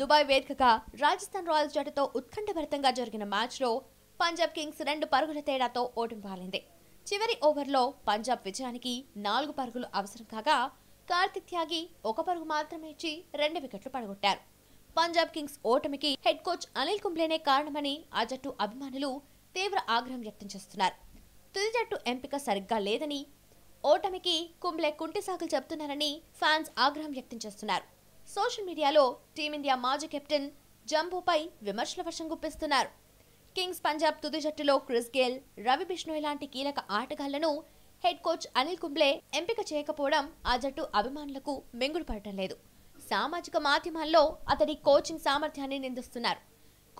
Dubai వేదికగా Rajasthan Royals జట్టుతో ఉత్కంఠభరితంగా జరిగిన మ్యాచ్లో పంజాబ్ కింగ్స్ రెండు పరుగుల తేడాతో ఓటమి పాలింది చివరి ఓవర్లో పంజాబ్ విజయానికి నాలుగు పరుగులు అవసరం కాగా కార్తిక్ త్యాగి ఒక పరుగు మాత్రమే ఇచ్చి రెండు వికెట్లు పడగొట్టారు పంజాబ్ కింగ్స్ ఓటమికి హెడ్ కోచ్ అనిల్ కుంబ్లేనే కారణమని ఆ జట్టు అభిమానులు తీవ్ర ఆగ్రహం వ్యక్తం చేస్తున్నారు తుది జట్టు ఎంపిక సరిగ్గా లేదని ఓటమికి కుంబ్లే కుంటి సాకులు చెబుతున్నారని ఫ్యాన్స్ ఆగ్రహం వ్యక్తం చేస్తున్నారు సోషల్ మీడియాలో టీమిండియా మాజీ కెప్టెన్ జంబూపై విమర్శల వర్షం గుప్పిస్తున్నారు కింగ్స్ పంజాబ్ తుది జట్టులో క్రిస్ గేల్ రవి బిష్ణోయ్ లాంటి కీలక ఆటగాళ్లను హెడ్ కోచ్ అనిల్ కుంబ్లే ఎంపిక చేయకపోవడం ఆ జట్టు అభిమానులకు మింగుడు పడటం లేదు సామాజిక మాధ్యమాల్లో అతడి కోచింగ్ సామర్థ్యాన్ని నిందిస్తున్నారు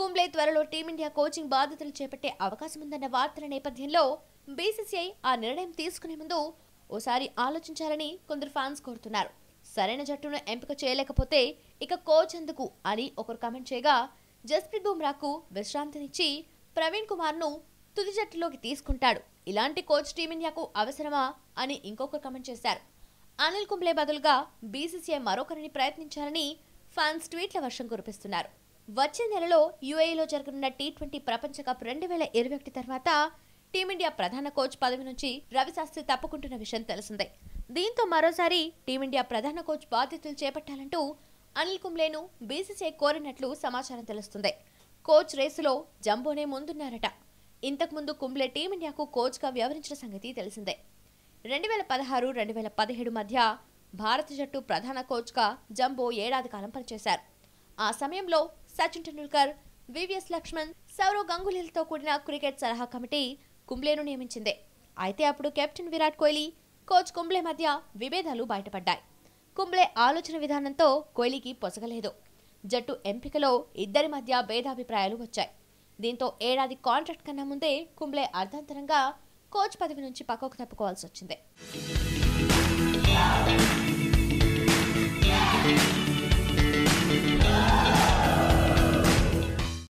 కుంబ్లే త్వరలో టీమిండియా కోచింగ్ బాధ్యతలు చేపట్టే అవకాశం ఉందన్న వార్తల నేపథ్యంలో బీసీసీఐ ఆ నిర్ణయం తీసుకునే ముందు ఓసారి ఆలోచించాలని కొందరు ఫ్యాన్స్ కోరుతున్నారు సరైన జట్టును ఎంపిక చేయలేకపోతే ఇక కోచ్ ఎందుకు అని ఒకరు కామెంట్ చేయగా జస్ప్రీత్ బుమ్రాకు విశ్రాంతినిచ్చి ప్రవీణ్ కుమార్ను తుది జట్టులోకి తీసుకుంటాడు ఇలాంటి కోచ్ టీమిండియాకు అవసరమా అని ఇంకొకరు కామెంట్ చేశారు అనిల్ కుంబ్లే బదులుగా బీసీసీఐ మరొకరిని ప్రయత్నించాలని ఫ్యాన్స్ ట్వీట్ల వర్షం కురిపిస్తున్నారు వచ్చే నెలలో యుఏఈలో e జరగనున్న టీ ట్వంటీ ప్రపంచ కప్ రెండు వేల ఇరవై ఒకటి తర్వాత టీమిండియా ప్రధాన కోచ్ పదవి నుంచి రవిశాస్త్రి తప్పుకుంటున్న విషయం తెలిసిందే దీంతో మరోసారి టీమిండియా ప్రధాన కోచ్ బాధ్యతలు చేపట్టాలంటూ అనిల్ కుంబ్లేను బీసీసీఐ కోరినట్లు సమాచారం తెలుస్తుంది కోచ్ రేసులో జంబోనే ముందున్నారట ఇంతకుముందు కుంబ్లే టీమిండియాకు కోచ్గా వ్యవహరించిన సంగతి తెలిసిందే రెండు వేల పదహారు రెండు వేల పదిహేడు మధ్య భారత జట్టు ప్రధాన కోచ్గా జంబో ఏడాది కాలం పనిచేశారు ఆ సమయంలో సచిన్ టెండూల్కర్ వివిఎస్ లక్ష్మణ్ సౌరవ్ గంగులీలతో కూడిన క్రికెట్ సలహా కమిటీ కుంబ్లేను నియమించింది అయితే అప్పుడు కెప్టెన్ విరాట్ కోహ్లీ కోచ్ కుంబ్లే మధ్య విభేదాలు బయటపడ్డాయి కుంబ్లే ఆలోచన విధానంతో కోహ్లీకి పొసగలేదు జట్టు ఎంపికలో ఇద్దరి మధ్య భేదాభిప్రాయాలు వచ్చాయి దీంతో ఏడాది కాంట్రాక్ట్ కన్నా ముందే కుంబ్లే అర్ధాంతరంగా కోచ్ పదవి నుంచి పక్కకు తప్పుకోవాల్సి వచ్చింది